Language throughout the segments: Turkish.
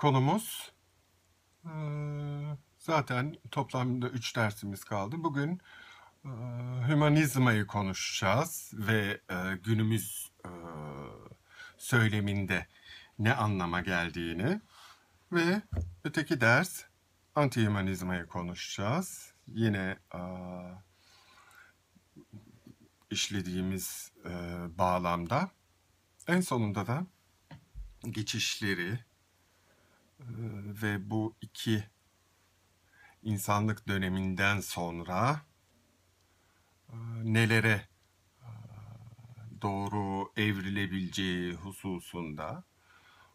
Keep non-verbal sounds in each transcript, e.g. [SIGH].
konumuz. E, zaten toplamda 3 dersimiz kaldı. Bugün e, hümanizmayı konuşacağız ve e, günümüz söyleminde ne anlama geldiğini ve öteki ders antihumanizmayı konuşacağız. Yine işlediğimiz bağlamda en sonunda da geçişleri, ve bu iki insanlık döneminden sonra e, nelere e, doğru evrilebileceği hususunda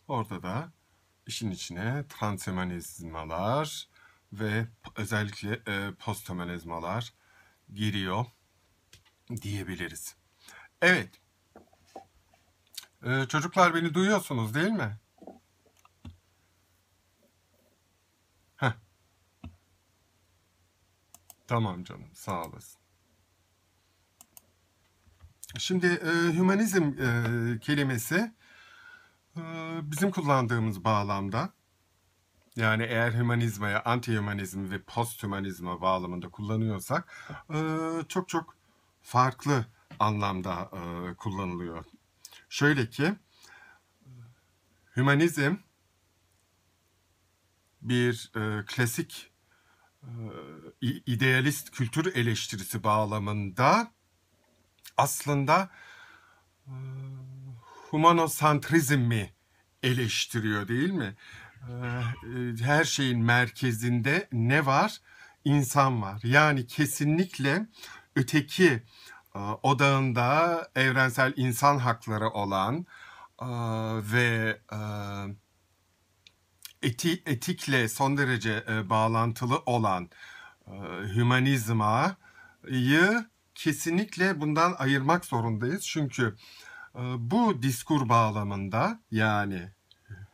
orada da işin içine transhumanizmalar ve özellikle e, posthumanizmalar giriyor diyebiliriz. Evet. Çocuklar beni duyuyorsunuz değil mi? Tamam canım sağ olasın. Şimdi e, hümanizm e, kelimesi e, bizim kullandığımız bağlamda yani eğer ya anti-hümanizm ve post-hümanizme bağlamında kullanıyorsak e, çok çok farklı anlamda e, kullanılıyor. Şöyle ki hümanizm bir e, klasik ee, idealist kültür eleştirisi bağlamında aslında e, mi eleştiriyor değil mi? Ee, e, her şeyin merkezinde ne var? İnsan var. Yani kesinlikle öteki e, odağında evrensel insan hakları olan ve eti, etikle son derece e, bağlantılı olan e, hümanizmayı kesinlikle bundan ayırmak zorundayız. Çünkü e, bu diskur bağlamında yani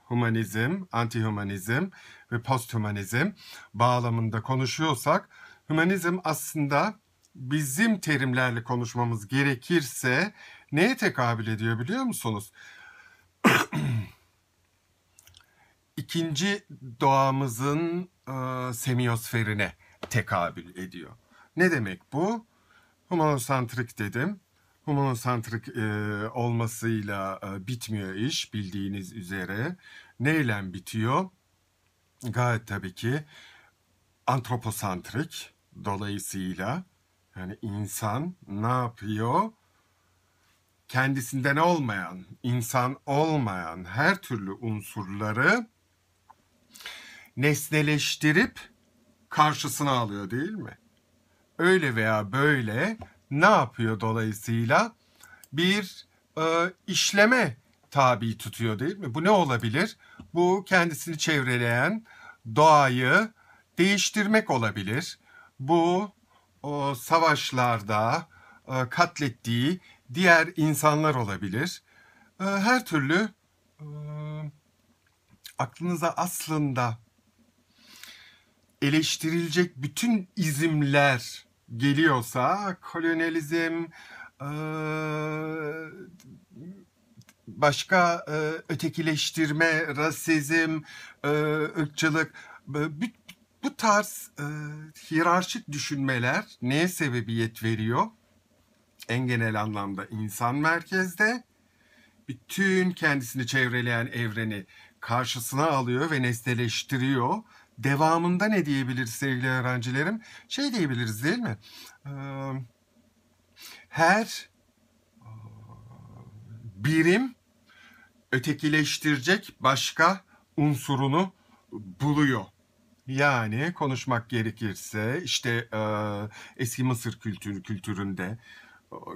humanizm, antihumanizm ve posthumanizm bağlamında konuşuyorsak humanizm aslında bizim terimlerle konuşmamız gerekirse neye tekabül ediyor biliyor musunuz? [CLEARS THROAT] ikinci doğamızın e, semiosferine tekabül ediyor. Ne demek bu? Humanosantrik dedim. Humanosantrik e, olmasıyla e, bitmiyor iş bildiğiniz üzere. Neyle bitiyor? Gayet tabii ki antroposantrik. Dolayısıyla yani insan ne yapıyor? Kendisinden olmayan, insan olmayan her türlü unsurları nesneleştirip karşısına alıyor değil mi? Öyle veya böyle ne yapıyor dolayısıyla? Bir e, işleme tabi tutuyor değil mi? Bu ne olabilir? Bu kendisini çevreleyen doğayı değiştirmek olabilir. Bu o savaşlarda e, katlettiği diğer insanlar olabilir. E, her türlü e, aklınıza aslında eleştirilecek bütün izimler geliyorsa kolonyalizm, başka ötekileştirme, rasizm, ırkçılık bu tarz hiyerarşik düşünmeler neye sebebiyet veriyor? En genel anlamda insan merkezde bütün kendisini çevreleyen evreni karşısına alıyor ve nesneleştiriyor devamında ne diyebiliriz sevgili öğrencilerim? Şey diyebiliriz değil mi? Her birim ötekileştirecek başka unsurunu buluyor. Yani konuşmak gerekirse işte e, eski Mısır kültürü kültüründe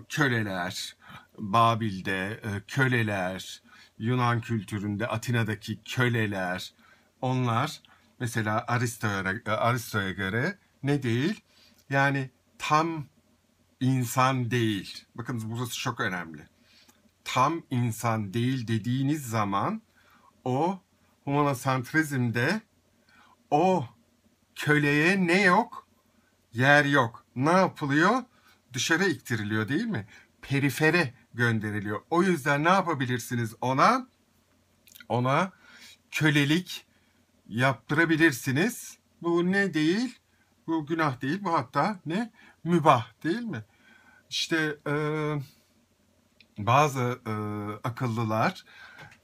köleler, Babil'de e, köleler, Yunan kültüründe Atina'daki köleler onlar mesela Aristo'ya Aristo'ya göre ne değil? Yani tam insan değil. Bakın burası çok önemli. Tam insan değil dediğiniz zaman o humanosantrizmde o köleye ne yok? Yer yok. Ne yapılıyor? Dışarı iktiriliyor değil mi? Perifere gönderiliyor. O yüzden ne yapabilirsiniz ona? Ona kölelik yaptırabilirsiniz. Bu ne değil? Bu günah değil. Bu hatta ne? Mübah değil mi? İşte e, bazı e, akıllılar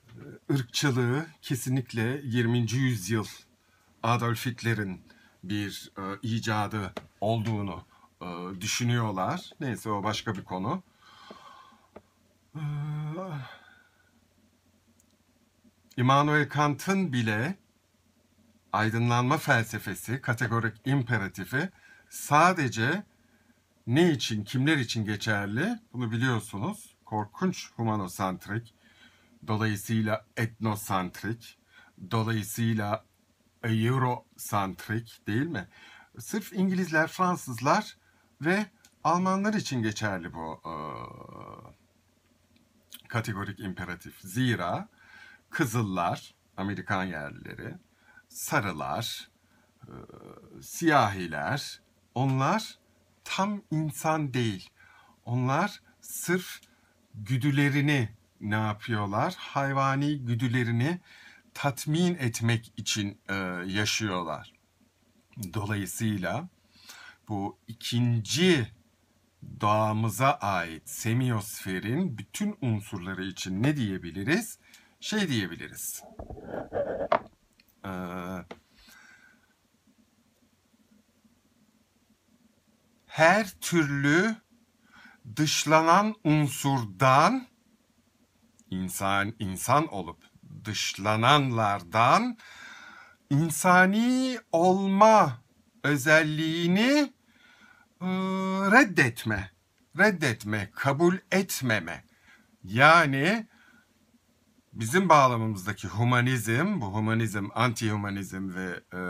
e, ırkçılığı kesinlikle 20. yüzyıl Adolf Hitler'in bir e, icadı olduğunu e, düşünüyorlar. Neyse o başka bir konu. E, Immanuel Kant'ın bile aydınlanma felsefesi, kategorik imperatifi sadece ne için, kimler için geçerli bunu biliyorsunuz. Korkunç humanosantrik, dolayısıyla etnosantrik, dolayısıyla eurosantrik değil mi? Sırf İngilizler, Fransızlar ve Almanlar için geçerli bu e, kategorik imperatif. Zira Kızıllar, Amerikan yerlileri, sarılar, e, siyahiler onlar tam insan değil. Onlar sırf güdülerini ne yapıyorlar? Hayvani güdülerini tatmin etmek için e, yaşıyorlar. Dolayısıyla bu ikinci doğamıza ait semiosferin bütün unsurları için ne diyebiliriz? Şey diyebiliriz. Ee, her türlü dışlanan unsurdan insan insan olup dışlananlardan insani olma özelliğini e, reddetme, reddetme, kabul etmeme. Yani bizim bağlamımızdaki humanizm, bu humanizm, anti-humanizm ve e,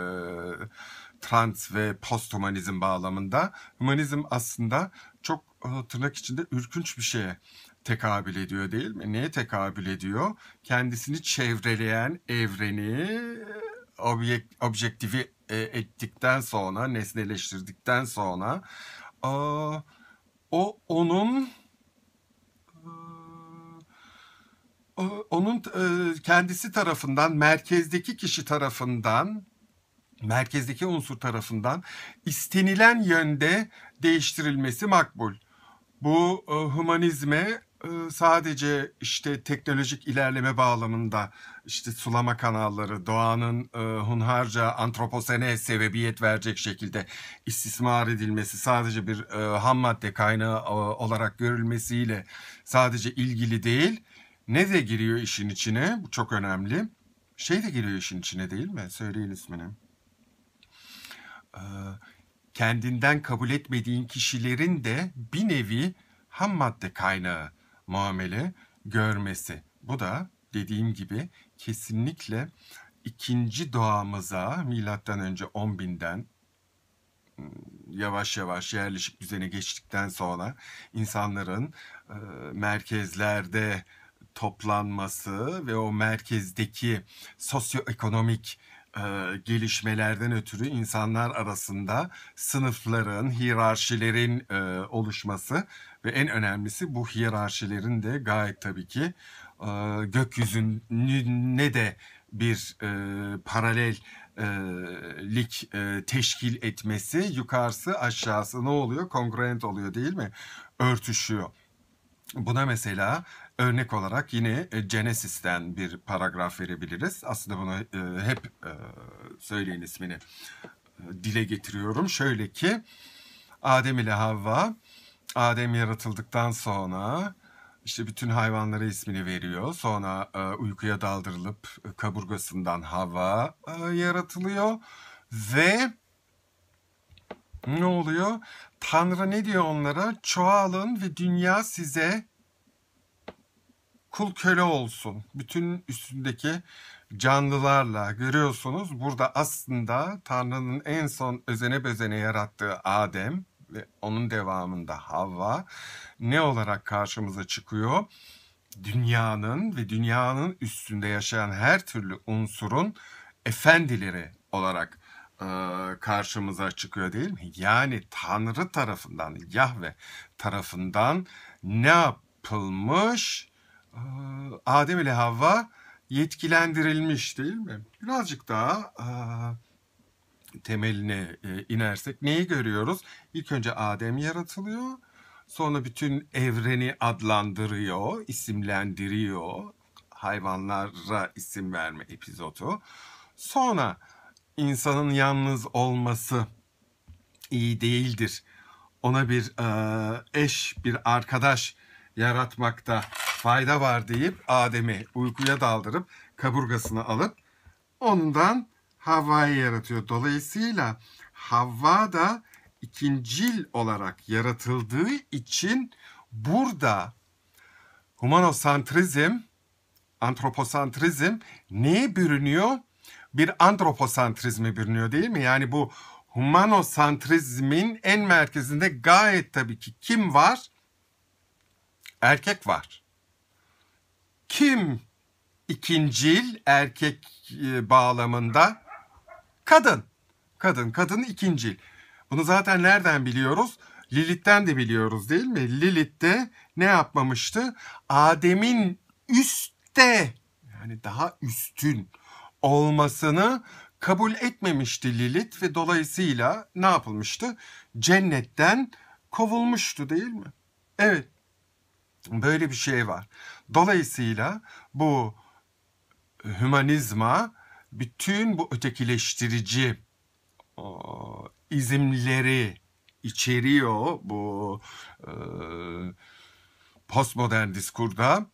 trans ve posthumanizm bağlamında humanizm aslında çok e, tırnak içinde ürkünç bir şeye tekabül ediyor değil mi? Neye tekabül ediyor? Kendisini çevreleyen evreni e, objek, objektifi e, ettikten sonra, nesneleştirdikten sonra o onun onun e, kendisi tarafından, merkezdeki kişi tarafından, merkezdeki unsur tarafından istenilen yönde değiştirilmesi makbul. Bu e, humanizme e, sadece işte teknolojik ilerleme bağlamında işte sulama kanalları doğanın hunharca antroposene sebebiyet verecek şekilde istismar edilmesi sadece bir ham madde kaynağı olarak görülmesiyle sadece ilgili değil ne de giriyor işin içine? Bu çok önemli. Şey de giriyor işin içine değil mi? Söyleyin ismini. Ee, kendinden kabul etmediğin kişilerin de bir nevi ham madde kaynağı muamele görmesi. Bu da dediğim gibi kesinlikle ikinci doğamıza milattan önce 10.000'den hmm, yavaş yavaş yerleşik düzene geçtikten sonra insanların e, merkezlerde toplanması ve o merkezdeki sosyoekonomik e, gelişmelerden ötürü insanlar arasında sınıfların, hiyerarşilerin e, oluşması ve en önemlisi bu hiyerarşilerin de gayet tabii ki e, gökyüzüne de bir e, paralel e, lik e, teşkil etmesi yukarısı aşağısı ne oluyor? Kongruent oluyor değil mi? Örtüşüyor. Buna mesela Örnek olarak yine e, Genesis'ten bir paragraf verebiliriz. Aslında bunu e, hep e, söyleyin ismini dile getiriyorum. Şöyle ki Adem ile Havva Adem yaratıldıktan sonra işte bütün hayvanlara ismini veriyor. Sonra uykuya daldırılıp kaburgasından Havva yaratılıyor ve ne oluyor? Tanrı ne diyor onlara? Çoğalın ve dünya size kul köle olsun. Bütün üstündeki canlılarla görüyorsunuz burada aslında Tanrı'nın en son özene bezene yarattığı Adem ve onun devamında Havva ne olarak karşımıza çıkıyor? Dünyanın ve dünyanın üstünde yaşayan her türlü unsurun efendileri olarak e, karşımıza çıkıyor değil mi? Yani Tanrı tarafından, Yahve tarafından ne yapılmış? Adem ile Havva yetkilendirilmiş değil mi? Birazcık daha temeline e, inersek neyi görüyoruz? İlk önce Adem yaratılıyor. Sonra bütün evreni adlandırıyor, isimlendiriyor. Hayvanlara isim verme epizodu. Sonra insanın yalnız olması iyi değildir. Ona bir e, eş, bir arkadaş yaratmakta fayda var deyip Adem'i uykuya daldırıp kaburgasını alıp ondan Havva'yı yaratıyor. Dolayısıyla Havva da ikincil olarak yaratıldığı için burada humanosantrizm, antroposantrizm neye bürünüyor? Bir antroposantrizme bürünüyor değil mi? Yani bu humanosantrizmin en merkezinde gayet tabii ki kim var? Erkek var. Kim ikincil erkek e, bağlamında? Kadın. Kadın, kadın ikincil. Bunu zaten nereden biliyoruz? Lilith'ten de biliyoruz değil mi? Lilith de ne yapmamıştı? Adem'in üstte yani daha üstün olmasını kabul etmemişti Lilith ve dolayısıyla ne yapılmıştı? Cennetten kovulmuştu değil mi? Evet. Böyle bir şey var. Dolayısıyla bu e, hümanizma bütün bu ötekileştirici o, izimleri içeriyor bu e, postmodern diskurda.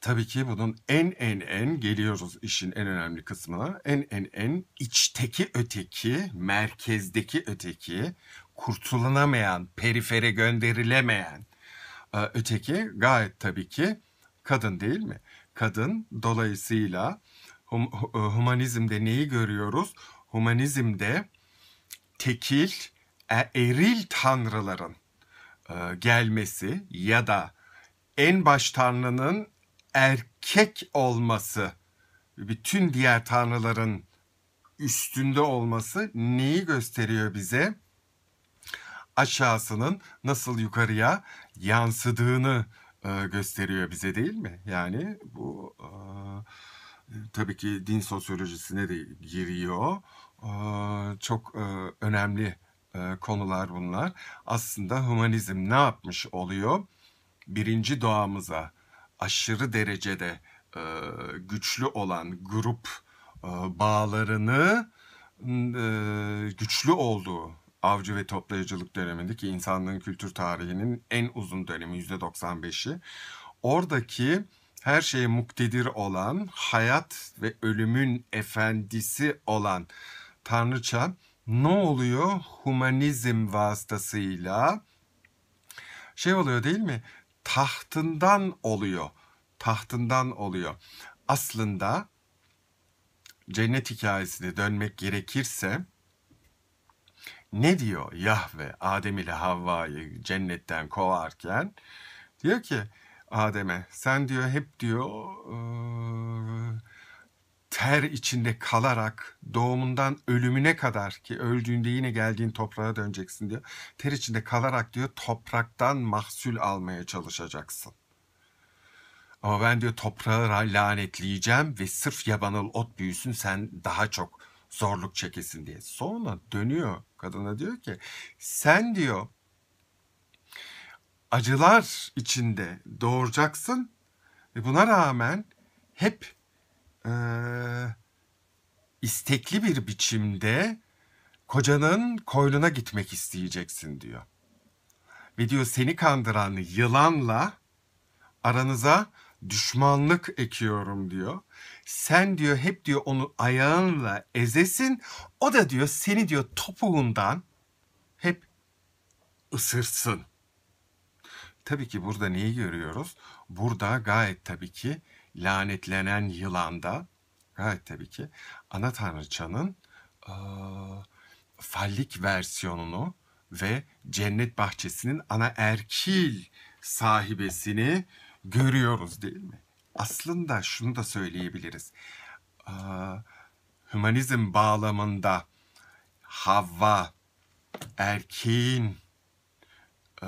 Tabii ki bunun en en en geliyoruz işin en önemli kısmına. En en en içteki öteki, merkezdeki öteki, kurtulanamayan, perifere gönderilemeyen e, öteki gayet tabii ki kadın değil mi? Kadın dolayısıyla hum, e, humanizmde neyi görüyoruz? Humanizmde tekil, e, eril tanrıların e, gelmesi ya da en baş tanrının erkek olması, bütün diğer tanrıların üstünde olması neyi gösteriyor bize? Aşağısının nasıl yukarıya yansıdığını gösteriyor bize değil mi? Yani bu e, tabii ki din sosyolojisine de giriyor. çok önemli konular bunlar. Aslında humanizm ne yapmış oluyor? Birinci doğamıza aşırı derecede güçlü olan grup bağlarını güçlü olduğu avcı ve toplayıcılık dönemindeki insanlığın kültür tarihinin en uzun dönemi %95'i. Oradaki her şeye muktedir olan, hayat ve ölümün efendisi olan Tanrıça ne oluyor? Humanizm vasıtasıyla şey oluyor değil mi? Tahtından oluyor. Tahtından oluyor. Aslında cennet hikayesine dönmek gerekirse ne diyor Yahve Adem ile Havva'yı cennetten kovarken? Diyor ki Adem'e sen diyor hep diyor ter içinde kalarak doğumundan ölümüne kadar ki öldüğünde yine geldiğin toprağa döneceksin diyor. Ter içinde kalarak diyor topraktan mahsul almaya çalışacaksın. Ama ben diyor toprağı lanetleyeceğim ve sırf yabanıl ot büyüsün sen daha çok zorluk çekesin diye. Sonra dönüyor kadına diyor ki sen diyor acılar içinde doğuracaksın ve buna rağmen hep e, istekli bir biçimde kocanın koynuna gitmek isteyeceksin diyor. Ve diyor seni kandıran yılanla aranıza düşmanlık ekiyorum diyor. Sen diyor hep diyor onu ayağınla ezesin. O da diyor seni diyor topuğundan hep ısırsın. Tabii ki burada neyi görüyoruz? Burada gayet tabii ki lanetlenen yılanda gayet tabii ki ana tanrıçanın e, fallik versiyonunu ve cennet bahçesinin ana erkil sahibesini görüyoruz değil mi? aslında şunu da söyleyebiliriz. Hümanizm bağlamında Havva erkeğin e,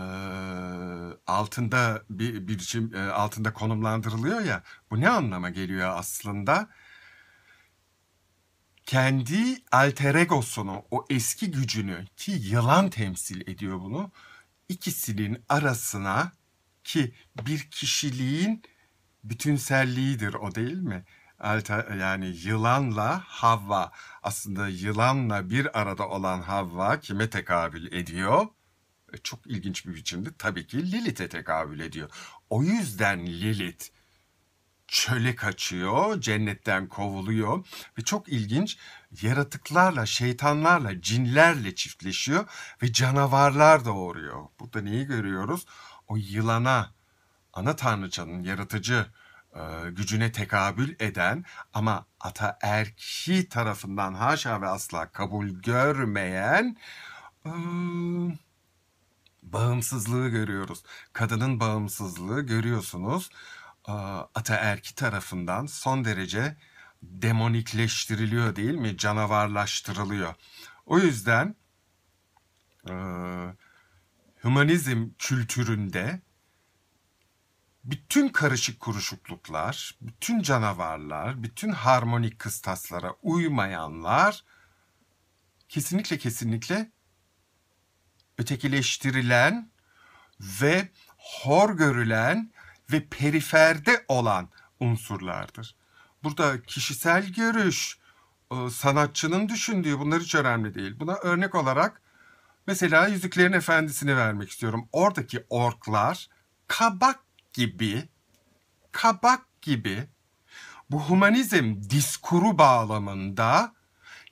altında bir biçim e, altında konumlandırılıyor ya bu ne anlama geliyor aslında? Kendi alter egosunu, o eski gücünü ki yılan temsil ediyor bunu, ikisinin arasına ki bir kişiliğin bütünselliğidir o değil mi? yani yılanla Havva aslında yılanla bir arada olan Havva kime tekabül ediyor? E, çok ilginç bir biçimde tabii ki Lilith'e tekabül ediyor. O yüzden Lilith çöle kaçıyor, cennetten kovuluyor ve çok ilginç yaratıklarla, şeytanlarla, cinlerle çiftleşiyor ve canavarlar doğuruyor. Burada neyi görüyoruz? O yılana ana tanrıçanın yaratıcı e, gücüne tekabül eden ama ata erki tarafından haşa ve asla kabul görmeyen e, bağımsızlığı görüyoruz. Kadının bağımsızlığı görüyorsunuz. E, erki tarafından son derece demonikleştiriliyor değil mi? Canavarlaştırılıyor. O yüzden e, hümanizm kültüründe bütün karışık kuruşukluklar, bütün canavarlar, bütün harmonik kıstaslara uymayanlar kesinlikle kesinlikle ötekileştirilen ve hor görülen ve periferde olan unsurlardır. Burada kişisel görüş, e, sanatçının düşündüğü bunlar hiç önemli değil. Buna örnek olarak mesela Yüzüklerin Efendisi'ni vermek istiyorum. Oradaki orklar kabak gibi, kabak gibi bu humanizm diskuru bağlamında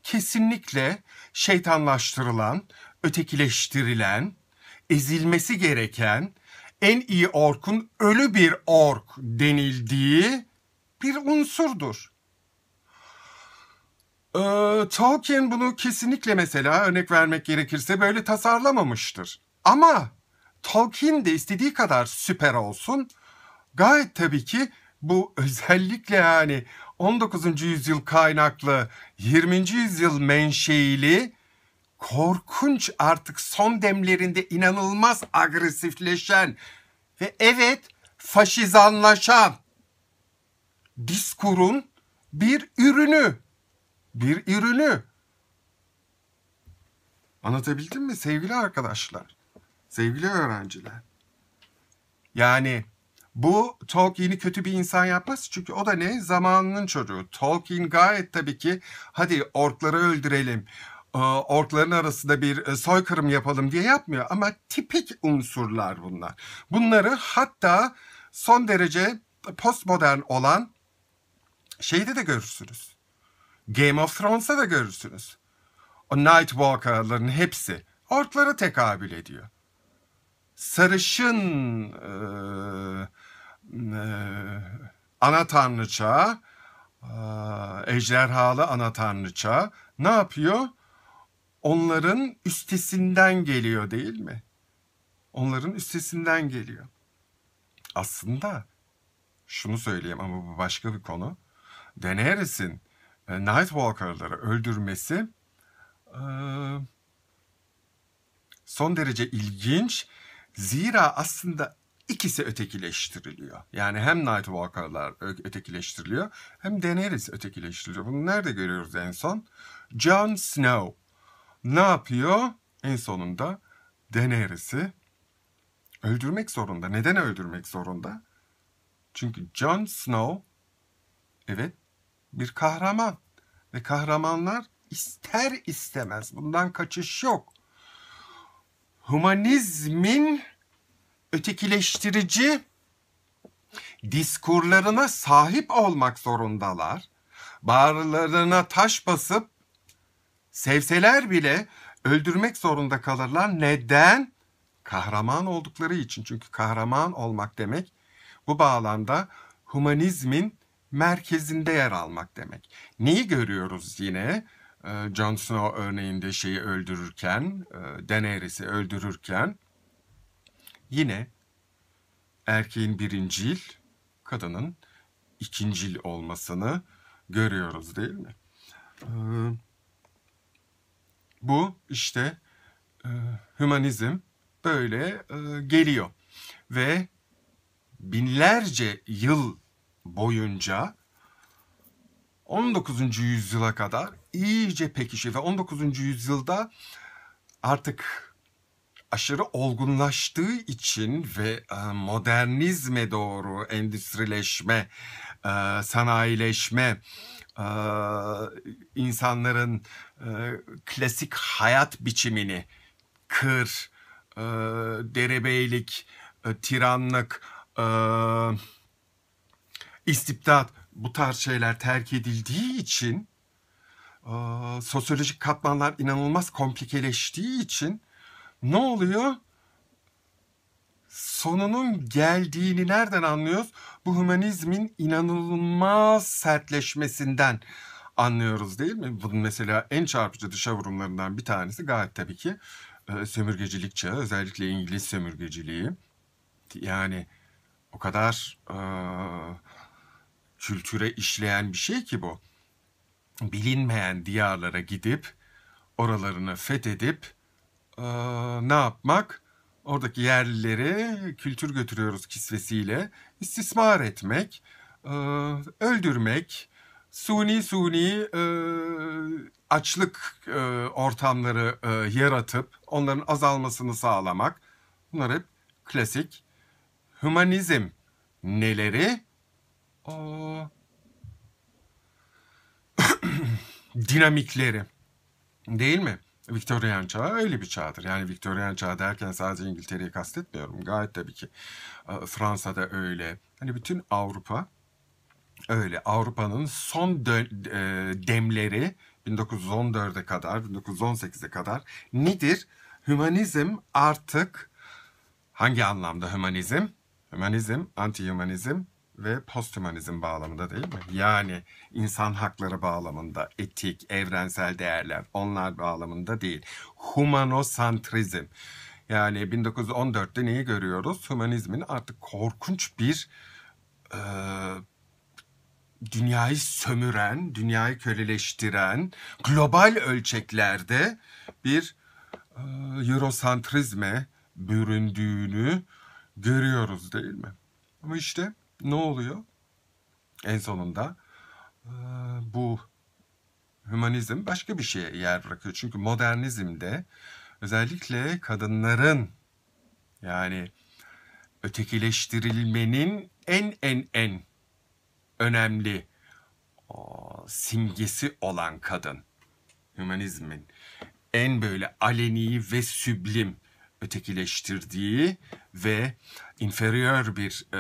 kesinlikle şeytanlaştırılan, ötekileştirilen, ezilmesi gereken en iyi orkun ölü bir ork denildiği bir unsurdur. Ee, Tolkien bunu kesinlikle mesela örnek vermek gerekirse böyle tasarlamamıştır. Ama Tolkien de istediği kadar süper olsun. Gayet tabii ki bu özellikle yani 19. yüzyıl kaynaklı 20. yüzyıl menşeili korkunç artık son demlerinde inanılmaz agresifleşen ve evet faşizanlaşan diskurun bir ürünü. Bir ürünü. Anlatabildim mi sevgili arkadaşlar? Sevgili öğrenciler. Yani bu Tolkien'i kötü bir insan yapmaz. Çünkü o da ne? Zamanının çocuğu. Tolkien gayet tabii ki hadi orkları öldürelim. E, orkların arasında bir e, soykırım yapalım diye yapmıyor. Ama tipik unsurlar bunlar. Bunları hatta son derece postmodern olan şeyde de görürsünüz. Game of Thrones'ta da görürsünüz. O Nightwalker'ların hepsi orklara tekabül ediyor sarışın e, e, ana tanrıça, e, ejderhalı ana tanrıça ne yapıyor? Onların üstesinden geliyor değil mi? Onların üstesinden geliyor. Aslında şunu söyleyeyim ama bu başka bir konu. Daenerys'in Nightwalker'ları öldürmesi son derece ilginç Zira aslında ikisi ötekileştiriliyor. Yani hem Nightwalker'lar ötekileştiriliyor hem Daenerys ötekileştiriliyor. Bunu nerede görüyoruz en son? Jon Snow ne yapıyor? En sonunda Daenerys'i öldürmek zorunda. Neden öldürmek zorunda? Çünkü Jon Snow evet bir kahraman ve kahramanlar ister istemez bundan kaçış yok humanizmin ötekileştirici diskurlarına sahip olmak zorundalar. Bağırlarına taş basıp sevseler bile öldürmek zorunda kalırlar. Neden? Kahraman oldukları için. Çünkü kahraman olmak demek bu bağlamda humanizmin merkezinde yer almak demek. Neyi görüyoruz yine? Ee, Jon Snow örneğinde şeyi öldürürken, e, Daenerys'i öldürürken yine erkeğin birincil, kadının ikincil olmasını görüyoruz değil mi? Ee, bu işte e, hümanizm böyle e, geliyor ve binlerce yıl boyunca 19. yüzyıla kadar iyice pekişir ve 19. yüzyılda artık aşırı olgunlaştığı için ve e, modernizme doğru endüstrileşme, e, sanayileşme, e, insanların klasik hayat biçimini, kır, derebeylik, tiranlık, istibdat bu tarz şeyler terk edildiği için e, sosyolojik katmanlar inanılmaz komplikeleştiği için ne oluyor? Sonunun geldiğini nereden anlıyoruz? Bu hümanizmin inanılmaz sertleşmesinden anlıyoruz değil mi? Bunun mesela en çarpıcı dışa vurumlarından bir tanesi gayet tabii ki e, sömürgecilik çağı. Özellikle İngiliz sömürgeciliği. Yani o kadar... E, kültüre işleyen bir şey ki bu. Bilinmeyen diyarlara gidip oralarını fethedip e, ne yapmak? Oradaki yerlileri kültür götürüyoruz kisvesiyle istismar etmek, e, öldürmek, suni suni e, açlık e, ortamları e, yaratıp onların azalmasını sağlamak. Bunlar hep klasik humanizm neleri? o [CLEARS THROAT] dinamikleri değil mi? Victorian çağı öyle bir çağdır. Yani Victorian çağı derken sadece İngiltere'yi kastetmiyorum. Gayet tabii ki e, Fransa'da öyle. Hani bütün Avrupa öyle. Avrupa'nın son e, demleri 1914'e kadar, 1918'e kadar nedir? Hümanizm artık hangi anlamda hümanizm? Hümanizm, anti-hümanizm ve posthumanizm bağlamında değil mi? Yani insan hakları bağlamında, etik, evrensel değerler onlar bağlamında değil. Humanosantrizm. Yani 1914'te neyi görüyoruz? Humanizmin artık korkunç bir e, dünyayı sömüren, dünyayı köleleştiren, global ölçeklerde bir e, Eurosantrizme büründüğünü görüyoruz değil mi? Ama işte ne oluyor? En sonunda bu hümanizm başka bir şeye yer bırakıyor. Çünkü modernizmde özellikle kadınların yani ötekileştirilmenin en en en önemli o, simgesi olan kadın. Hümanizmin en böyle aleni ve süblim ötekileştirdiği ve inferior bir e,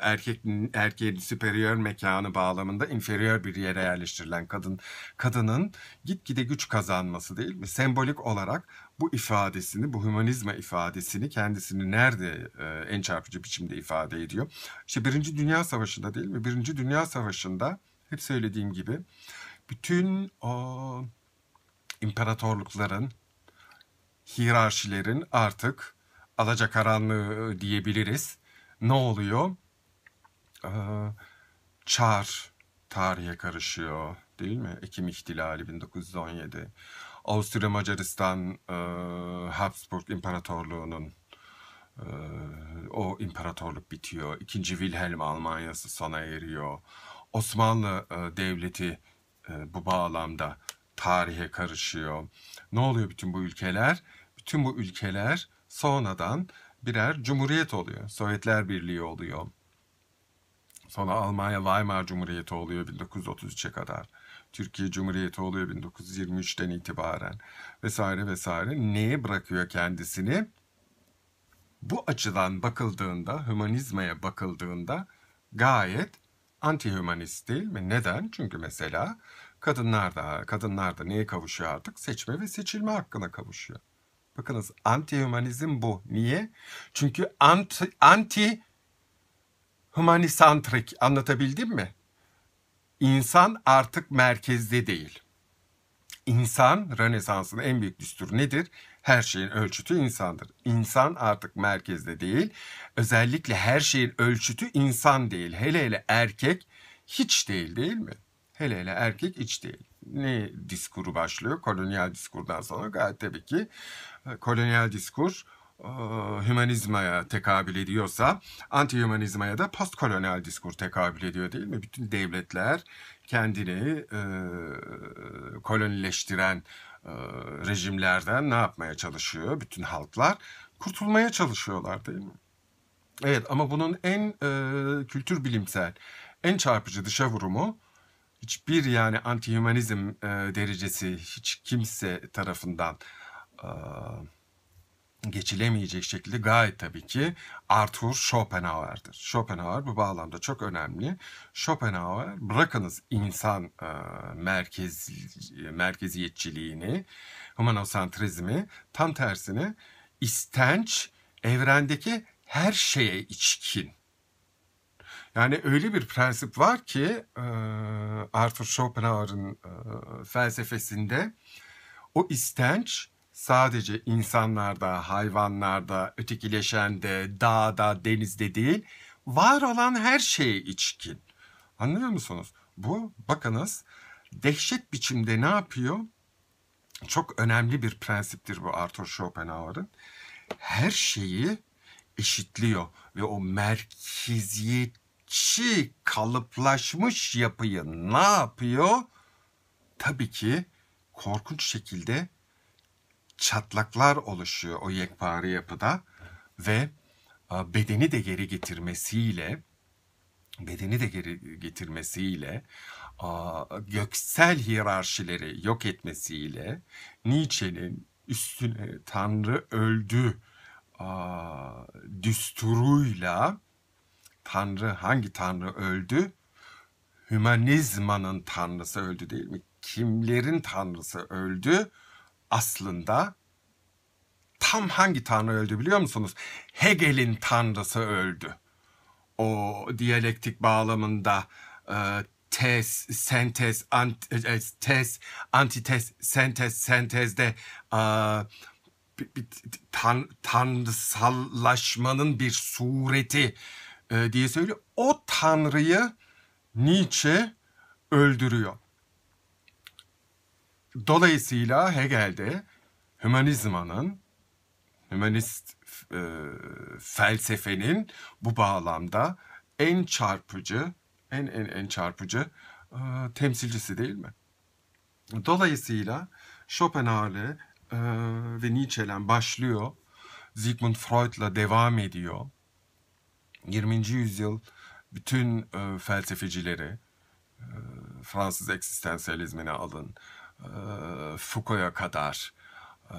erkek erkeğin superior mekanı bağlamında inferior bir yere yerleştirilen kadın kadının gitgide güç kazanması değil mi? Sembolik olarak bu ifadesini, bu hümanizma ifadesini kendisini nerede e, en çarpıcı biçimde ifade ediyor? İşte Birinci Dünya Savaşı'nda değil mi? Birinci Dünya Savaşı'nda hep söylediğim gibi bütün o imparatorlukların, hiyerarşilerin artık alacakaranlığı ıı, diyebiliriz. Ne oluyor? Ee, Çar tarihe karışıyor değil mi? Ekim İhtilali 1917. Avusturya Macaristan e, Habsburg İmparatorluğu'nun e, o imparatorluk bitiyor. İkinci Wilhelm Almanyası sona eriyor. Osmanlı e, Devleti e, bu bağlamda tarihe karışıyor. Ne oluyor bütün bu ülkeler? Bütün bu ülkeler sonradan birer cumhuriyet oluyor. Sovyetler Birliği oluyor. Sonra Almanya Weimar Cumhuriyeti oluyor 1933'e kadar. Türkiye Cumhuriyeti oluyor 1923'ten itibaren vesaire vesaire. Neye bırakıyor kendisini? Bu açıdan bakıldığında, hümanizmaya bakıldığında gayet anti-hümanist değil mi? Neden? Çünkü mesela kadınlar da kadınlar da neye kavuşuyor artık? Seçme ve seçilme hakkına kavuşuyor. Bakınız anti-hümanizm bu. Niye? Çünkü anti, anti humanisantrik anlatabildim mi? İnsan artık merkezde değil. İnsan Rönesans'ın en büyük düsturu nedir? Her şeyin ölçütü insandır. İnsan artık merkezde değil. Özellikle her şeyin ölçütü insan değil. Hele hele erkek hiç değil değil mi? Hele hele erkek hiç değil ne diskuru başlıyor? Kolonyal diskurdan sonra gayet tabii ki e, kolonyal diskur e, hümanizmaya tekabül ediyorsa anti-hümanizmaya da postkolonyal diskur tekabül ediyor değil mi? Bütün devletler kendini e, kolonileştiren e, rejimlerden ne yapmaya çalışıyor? Bütün halklar kurtulmaya çalışıyorlar değil mi? Evet ama bunun en e, kültür bilimsel, en çarpıcı dışa vurumu hiçbir yani anti e, derecesi hiç kimse tarafından e, geçilemeyecek şekilde gayet tabii ki Arthur Schopenhauer'dır. Schopenhauer bu bağlamda çok önemli. Schopenhauer bırakınız insan e, merkez merkeziyetçiliğini, humanosantrizmi tam tersine istenç evrendeki her şeye içkin yani öyle bir prensip var ki Arthur Schopenhauer'ın felsefesinde o istenç sadece insanlarda, hayvanlarda, ötekileşen de, dağda, denizde değil, var olan her şeye içkin. Anlıyor musunuz? Bu bakınız dehşet biçimde ne yapıyor? Çok önemli bir prensiptir bu Arthur Schopenhauer'ın. Her şeyi eşitliyor ve o merkeziyet çiğ kalıplaşmış yapıyı ne yapıyor? Tabii ki korkunç şekilde çatlaklar oluşuyor o yekpare yapıda ve e, bedeni de geri getirmesiyle bedeni de geri getirmesiyle e, göksel hiyerarşileri yok etmesiyle Nietzsche'nin üstüne Tanrı öldü e, düsturuyla tanrı, hangi tanrı öldü? Hümanizmanın tanrısı öldü değil mi? Kimlerin tanrısı öldü? Aslında tam hangi tanrı öldü biliyor musunuz? Hegel'in tanrısı öldü. O diyalektik bağlamında e, tez, sentez, ant, e, e tez, antites, sentez, sentezde e, bir, bir, tan, tanrısallaşmanın bir sureti e, diye söylüyor. O tanrıyı Nietzsche öldürüyor. Dolayısıyla Hegel'de hümanizmanın, hümanist e, felsefenin bu bağlamda en çarpıcı, en en en çarpıcı e, temsilcisi değil mi? Dolayısıyla Schopenhauer'le e, ve Nietzsche'len başlıyor. Sigmund Freud'la devam ediyor. 20. yüzyıl bütün e, felsefecileri e, Fransız eksistansiyalizmine alın, e, Foucault'a kadar e,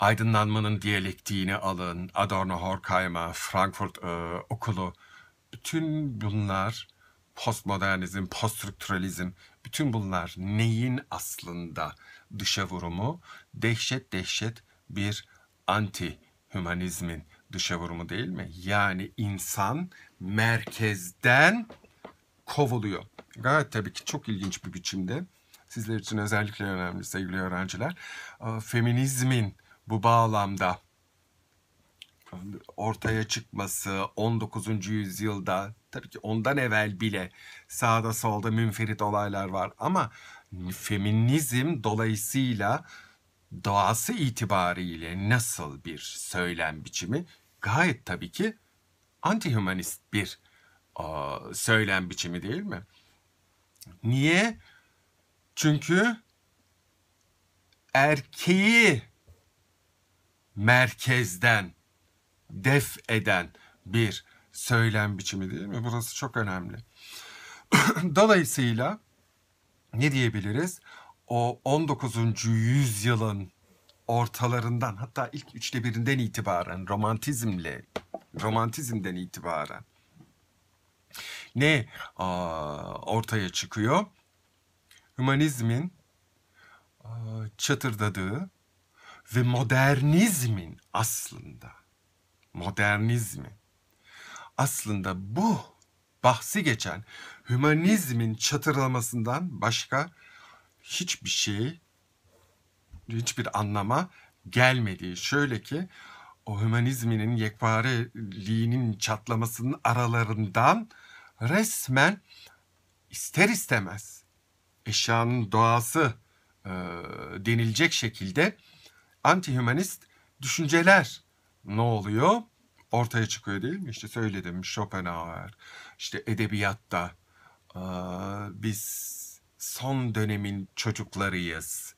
aydınlanmanın diyalektiğini alın, Adorno Horkheim'a, Frankfurt e, okulu bütün bunlar postmodernizm, poststrukturalizm bütün bunlar neyin aslında dışa vurumu? Dehşet dehşet bir anti hümanizmin dışa vurumu değil mi? Yani insan merkezden kovuluyor. Gayet tabii ki çok ilginç bir biçimde. Sizler için özellikle önemli sevgili öğrenciler. Ee, feminizmin bu bağlamda ortaya çıkması 19. yüzyılda tabii ki ondan evvel bile sağda solda münferit olaylar var ama feminizm dolayısıyla doğası itibariyle nasıl bir söylem biçimi gayet tabii ki antihumanist bir a, söylem biçimi değil mi? Niye? Çünkü erkeği merkezden def eden bir söylem biçimi değil mi? Burası çok önemli. [CLEARS THROAT] Dolayısıyla ne diyebiliriz? O 19. yüzyılın ortalarından hatta ilk üçte birinden itibaren romantizmle romantizmden itibaren ne aa, ortaya çıkıyor? Hümanizmin aa, çatırdadığı ve modernizmin aslında modernizmi aslında bu bahsi geçen hümanizmin çatırlamasından başka hiçbir şey hiçbir anlama gelmediği. Şöyle ki o hümanizminin yekpareliğinin çatlamasının aralarından resmen ister istemez eşyanın doğası e, denilecek şekilde anti düşünceler ne oluyor? Ortaya çıkıyor değil mi? İşte söyledim Schopenhauer, işte edebiyatta e, biz son dönemin çocuklarıyız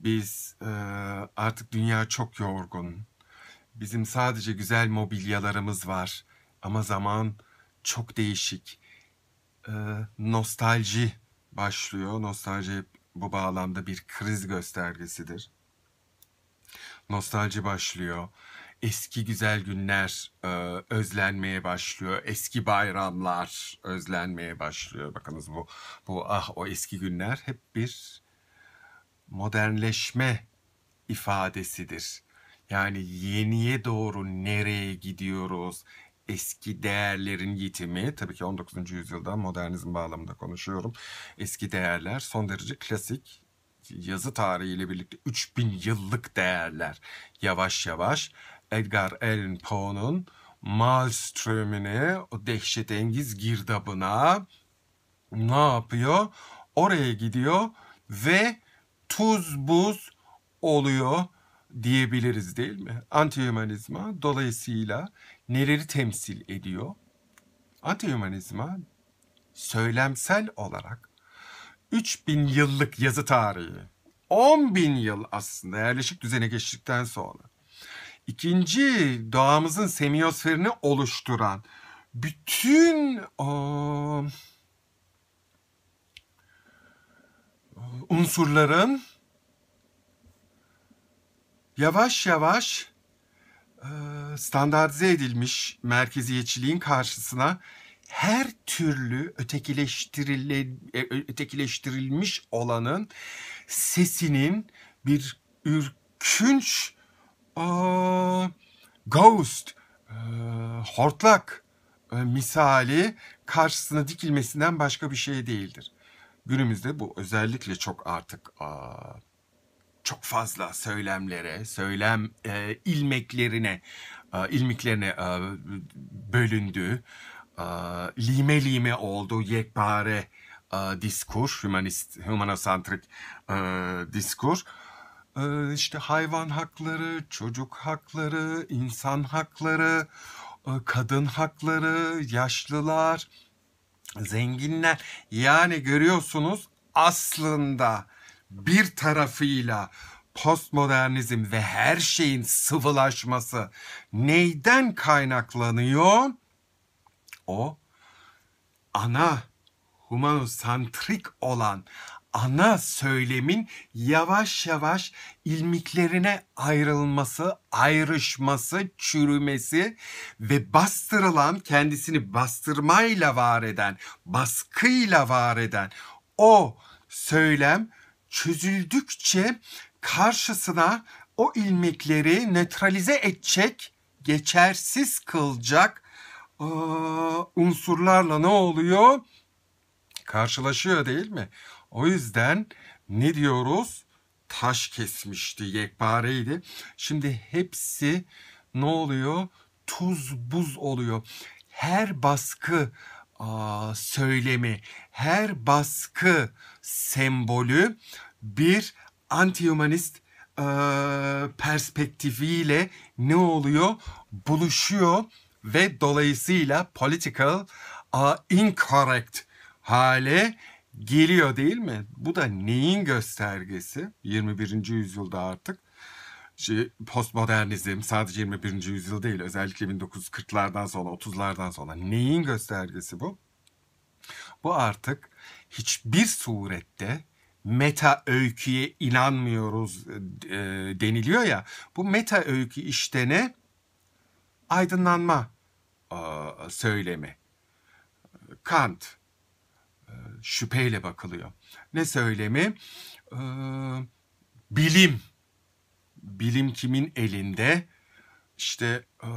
biz e, artık dünya çok yorgun. Bizim sadece güzel mobilyalarımız var. Ama zaman çok değişik. E, nostalji başlıyor. Nostalji bu bağlamda bir kriz göstergesidir. Nostalji başlıyor. Eski güzel günler e, özlenmeye başlıyor. Eski bayramlar özlenmeye başlıyor. Bakınız bu bu ah o eski günler hep bir modernleşme ifadesidir. Yani yeniye doğru nereye gidiyoruz? Eski değerlerin yitimi, tabii ki 19. yüzyılda modernizm bağlamında konuşuyorum. Eski değerler son derece klasik yazı tarihiyle birlikte 3000 yıllık değerler yavaş yavaş Edgar Allan Poe'nun Maelström'üne, o dehşetengiz girdabına ne yapıyor? Oraya gidiyor ve tuz buz oluyor diyebiliriz değil mi? Antihümanizma dolayısıyla neleri temsil ediyor? Antihümanizma söylemsel olarak 3000 yıllık yazı tarihi, 10 bin yıl aslında yerleşik düzene geçtikten sonra ikinci doğamızın semiyosferini oluşturan bütün o unsurların yavaş yavaş e, standartize edilmiş merkeziyetçiliğin karşısına her türlü e, ötekileştirilmiş olanın sesinin bir ürkünç e, ghost, hortlak misali karşısına dikilmesinden başka bir şey değildir. Günümüzde bu özellikle çok artık çok fazla söylemlere, söylem e, ilmeklerine, e, ilmiklerine e, bölündü. E, lime lime oldu, yekpare e, diskur, humanist, humanocentrik e, diskur. E, hayvan hakları, çocuk hakları, insan hakları, e, kadın hakları, yaşlılar, zenginler yani görüyorsunuz aslında bir tarafıyla postmodernizm ve her şeyin sıvılaşması neyden kaynaklanıyor? O ana humanostantrik olan ana söylemin yavaş yavaş ilmiklerine ayrılması, ayrışması, çürümesi ve bastırılan kendisini bastırmayla var eden, baskıyla var eden o söylem çözüldükçe karşısına o ilmikleri nötralize edecek, geçersiz kılacak Aa, unsurlarla ne oluyor? Karşılaşıyor değil mi? O yüzden ne diyoruz? Taş kesmişti, yekpareydi. Şimdi hepsi ne oluyor? Tuz buz oluyor. Her baskı aa, söylemi, her baskı sembolü bir antihumanist e, perspektifiyle ne oluyor? Buluşuyor ve dolayısıyla political uh, incorrect hale geliyor değil mi? Bu da neyin göstergesi? 21. yüzyılda artık şey, postmodernizm sadece 21. yüzyıl değil özellikle 1940'lardan sonra 30'lardan sonra neyin göstergesi bu? Bu artık hiçbir surette meta öyküye inanmıyoruz e, deniliyor ya. Bu meta öykü işte ne? Aydınlanma e, söylemi. Kant, şüpheyle bakılıyor. Ne söylemi? E, bilim. Bilim kimin elinde? İşte e,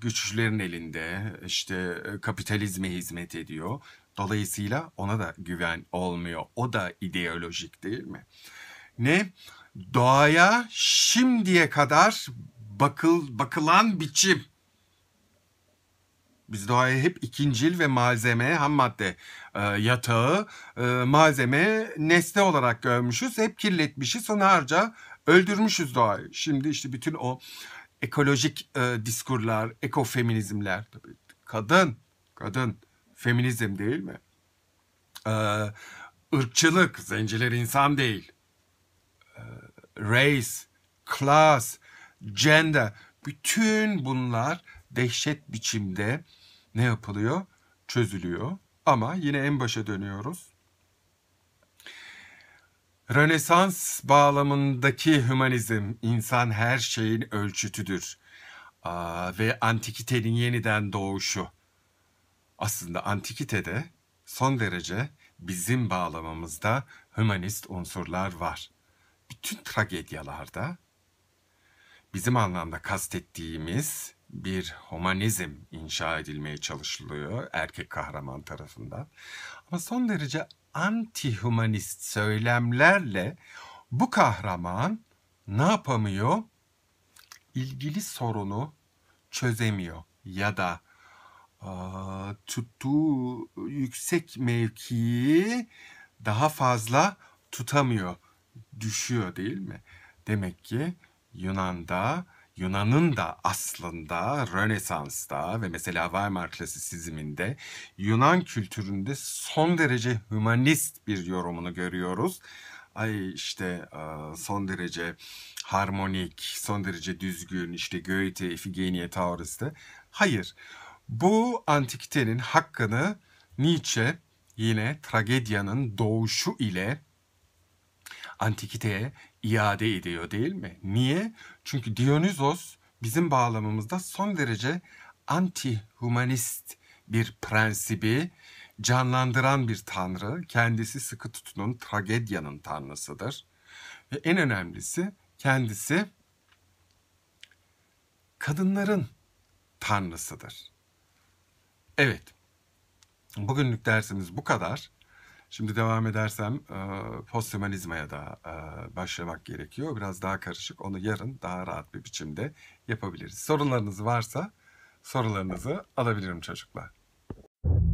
güçlülerin elinde. İşte e, kapitalizme hizmet ediyor. Dolayısıyla ona da güven olmuyor. O da ideolojik değil mi? Ne? Doğaya şimdiye kadar bakıl bakılan biçim biz doğaya hep ikincil ve malzeme, ham madde e, yatağı, e, malzeme, nesne olarak görmüşüz. Hep kirletmişiz, onu harca öldürmüşüz doğayı. Şimdi işte bütün o ekolojik e, diskurlar, ekofeminizmler, tabii kadın, kadın, feminizm değil mi? E, ırkçılık, zenciler insan değil. E, race, class, gender, bütün bunlar dehşet biçimde ne yapılıyor? Çözülüyor. Ama yine en başa dönüyoruz. Rönesans bağlamındaki hümanizm insan her şeyin ölçütüdür. Aa, ve antikitenin yeniden doğuşu. Aslında antikitede son derece bizim bağlamamızda hümanist unsurlar var. Bütün tragedyalarda bizim anlamda kastettiğimiz bir homanizm inşa edilmeye çalışılıyor erkek kahraman tarafından. Ama son derece anti-humanist söylemlerle bu kahraman ne yapamıyor? İlgili sorunu çözemiyor ya da aa, tuttuğu yüksek mevkiyi daha fazla tutamıyor, düşüyor değil mi? Demek ki Yunan'da Yunan'ın da aslında Rönesans'ta ve mesela Weimar klasisizminde Yunan kültüründe son derece hümanist bir yorumunu görüyoruz. Ay işte e, son derece harmonik, son derece düzgün, işte Goethe, Ifigenia Tauris'te. Hayır, bu antikitenin hakkını Nietzsche yine tragedyanın doğuşu ile antikiteye iade ediyor değil mi? Niye? Çünkü Dionizos bizim bağlamımızda son derece anti-humanist bir prensibi canlandıran bir tanrı. Kendisi sıkı tutunun tragedyanın tanrısıdır. Ve en önemlisi kendisi kadınların tanrısıdır. Evet. Bugünlük dersimiz bu kadar. Şimdi devam edersem e, posthumanizmaya da e, başlamak gerekiyor. Biraz daha karışık. Onu yarın daha rahat bir biçimde yapabiliriz. Sorularınız varsa sorularınızı alabilirim çocuklar.